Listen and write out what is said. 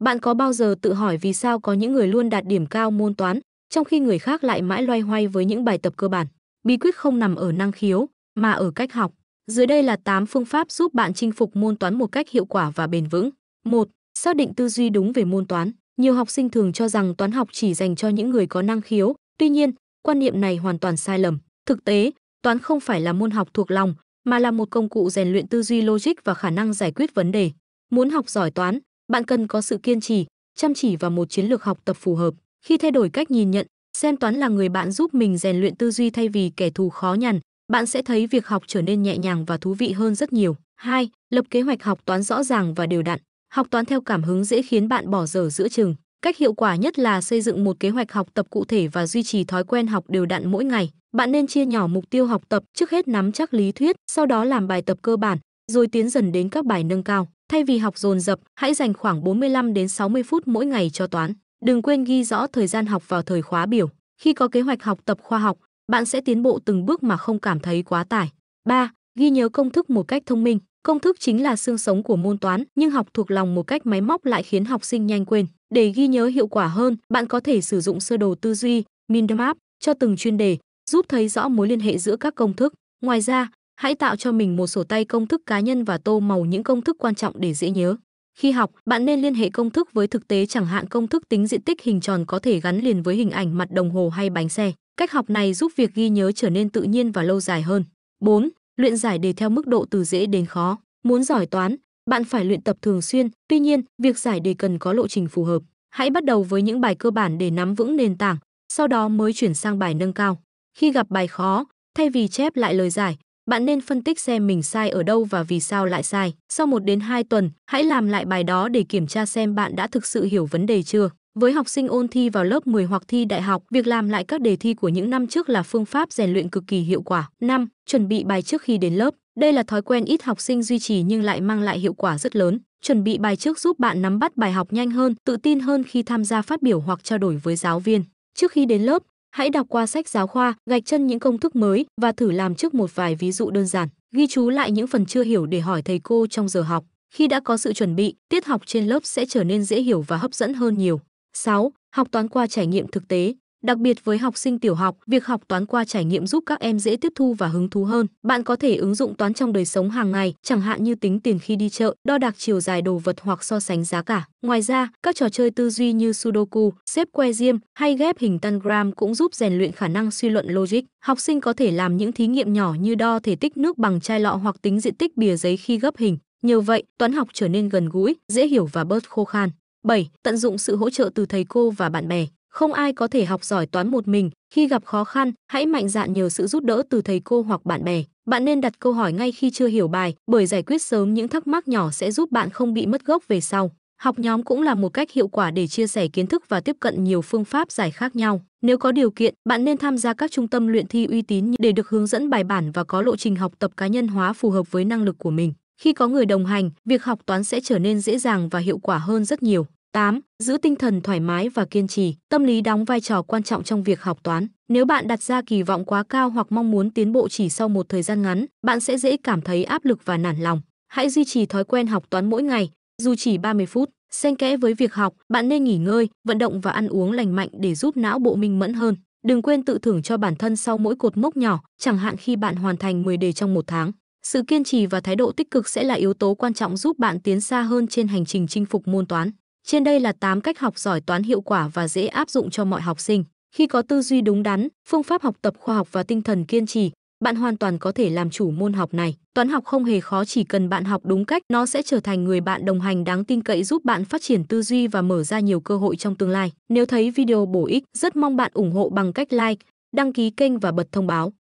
Bạn có bao giờ tự hỏi vì sao có những người luôn đạt điểm cao môn toán, trong khi người khác lại mãi loay hoay với những bài tập cơ bản? Bí quyết không nằm ở năng khiếu, mà ở cách học. Dưới đây là 8 phương pháp giúp bạn chinh phục môn toán một cách hiệu quả và bền vững. 1. Xác định tư duy đúng về môn toán. Nhiều học sinh thường cho rằng toán học chỉ dành cho những người có năng khiếu, tuy nhiên, quan niệm này hoàn toàn sai lầm. Thực tế, toán không phải là môn học thuộc lòng, mà là một công cụ rèn luyện tư duy logic và khả năng giải quyết vấn đề. Muốn học giỏi toán, bạn cần có sự kiên trì, chăm chỉ và một chiến lược học tập phù hợp. Khi thay đổi cách nhìn nhận, xem toán là người bạn giúp mình rèn luyện tư duy thay vì kẻ thù khó nhằn, bạn sẽ thấy việc học trở nên nhẹ nhàng và thú vị hơn rất nhiều. 2. Lập kế hoạch học toán rõ ràng và đều đặn. Học toán theo cảm hứng dễ khiến bạn bỏ dở giữa chừng. Cách hiệu quả nhất là xây dựng một kế hoạch học tập cụ thể và duy trì thói quen học đều đặn mỗi ngày. Bạn nên chia nhỏ mục tiêu học tập, trước hết nắm chắc lý thuyết, sau đó làm bài tập cơ bản, rồi tiến dần đến các bài nâng cao. Thay vì học dồn dập, hãy dành khoảng 45 đến 60 phút mỗi ngày cho toán. Đừng quên ghi rõ thời gian học vào thời khóa biểu. Khi có kế hoạch học tập khoa học, bạn sẽ tiến bộ từng bước mà không cảm thấy quá tải. 3. Ghi nhớ công thức một cách thông minh. Công thức chính là xương sống của môn toán, nhưng học thuộc lòng một cách máy móc lại khiến học sinh nhanh quên. Để ghi nhớ hiệu quả hơn, bạn có thể sử dụng sơ đồ tư duy, mind map cho từng chuyên đề, giúp thấy rõ mối liên hệ giữa các công thức. Ngoài ra, Hãy tạo cho mình một sổ tay công thức cá nhân và tô màu những công thức quan trọng để dễ nhớ. Khi học, bạn nên liên hệ công thức với thực tế chẳng hạn công thức tính diện tích hình tròn có thể gắn liền với hình ảnh mặt đồng hồ hay bánh xe. Cách học này giúp việc ghi nhớ trở nên tự nhiên và lâu dài hơn. 4. Luyện giải đề theo mức độ từ dễ đến khó. Muốn giỏi toán, bạn phải luyện tập thường xuyên, tuy nhiên, việc giải đề cần có lộ trình phù hợp. Hãy bắt đầu với những bài cơ bản để nắm vững nền tảng, sau đó mới chuyển sang bài nâng cao. Khi gặp bài khó, thay vì chép lại lời giải, bạn nên phân tích xem mình sai ở đâu và vì sao lại sai. Sau 1 đến 2 tuần, hãy làm lại bài đó để kiểm tra xem bạn đã thực sự hiểu vấn đề chưa. Với học sinh ôn thi vào lớp 10 hoặc thi đại học, việc làm lại các đề thi của những năm trước là phương pháp rèn luyện cực kỳ hiệu quả. 5. Chuẩn bị bài trước khi đến lớp. Đây là thói quen ít học sinh duy trì nhưng lại mang lại hiệu quả rất lớn. Chuẩn bị bài trước giúp bạn nắm bắt bài học nhanh hơn, tự tin hơn khi tham gia phát biểu hoặc trao đổi với giáo viên. Trước khi đến lớp, hãy đọc qua sách giáo khoa gạch chân những công thức mới và thử làm trước một vài ví dụ đơn giản ghi chú lại những phần chưa hiểu để hỏi thầy cô trong giờ học khi đã có sự chuẩn bị tiết học trên lớp sẽ trở nên dễ hiểu và hấp dẫn hơn nhiều 6. học toán qua trải nghiệm thực tế Đặc biệt với học sinh tiểu học, việc học toán qua trải nghiệm giúp các em dễ tiếp thu và hứng thú hơn. Bạn có thể ứng dụng toán trong đời sống hàng ngày, chẳng hạn như tính tiền khi đi chợ, đo đạc chiều dài đồ vật hoặc so sánh giá cả. Ngoài ra, các trò chơi tư duy như Sudoku, xếp que diêm hay ghép hình tangram cũng giúp rèn luyện khả năng suy luận logic. Học sinh có thể làm những thí nghiệm nhỏ như đo thể tích nước bằng chai lọ hoặc tính diện tích bìa giấy khi gấp hình. Nhờ vậy, toán học trở nên gần gũi, dễ hiểu và bớt khô khan. 7. Tận dụng sự hỗ trợ từ thầy cô và bạn bè. Không ai có thể học giỏi toán một mình, khi gặp khó khăn, hãy mạnh dạn nhờ sự giúp đỡ từ thầy cô hoặc bạn bè. Bạn nên đặt câu hỏi ngay khi chưa hiểu bài, bởi giải quyết sớm những thắc mắc nhỏ sẽ giúp bạn không bị mất gốc về sau. Học nhóm cũng là một cách hiệu quả để chia sẻ kiến thức và tiếp cận nhiều phương pháp giải khác nhau. Nếu có điều kiện, bạn nên tham gia các trung tâm luyện thi uy tín để được hướng dẫn bài bản và có lộ trình học tập cá nhân hóa phù hợp với năng lực của mình. Khi có người đồng hành, việc học toán sẽ trở nên dễ dàng và hiệu quả hơn rất nhiều. 8. Giữ tinh thần thoải mái và kiên trì. Tâm lý đóng vai trò quan trọng trong việc học toán. Nếu bạn đặt ra kỳ vọng quá cao hoặc mong muốn tiến bộ chỉ sau một thời gian ngắn, bạn sẽ dễ cảm thấy áp lực và nản lòng. Hãy duy trì thói quen học toán mỗi ngày, dù chỉ 30 phút. Xen kẽ với việc học, bạn nên nghỉ ngơi, vận động và ăn uống lành mạnh để giúp não bộ minh mẫn hơn. Đừng quên tự thưởng cho bản thân sau mỗi cột mốc nhỏ, chẳng hạn khi bạn hoàn thành 10 đề trong một tháng. Sự kiên trì và thái độ tích cực sẽ là yếu tố quan trọng giúp bạn tiến xa hơn trên hành trình chinh phục môn toán. Trên đây là 8 cách học giỏi toán hiệu quả và dễ áp dụng cho mọi học sinh. Khi có tư duy đúng đắn, phương pháp học tập khoa học và tinh thần kiên trì, bạn hoàn toàn có thể làm chủ môn học này. Toán học không hề khó chỉ cần bạn học đúng cách, nó sẽ trở thành người bạn đồng hành đáng tin cậy giúp bạn phát triển tư duy và mở ra nhiều cơ hội trong tương lai. Nếu thấy video bổ ích, rất mong bạn ủng hộ bằng cách like, đăng ký kênh và bật thông báo.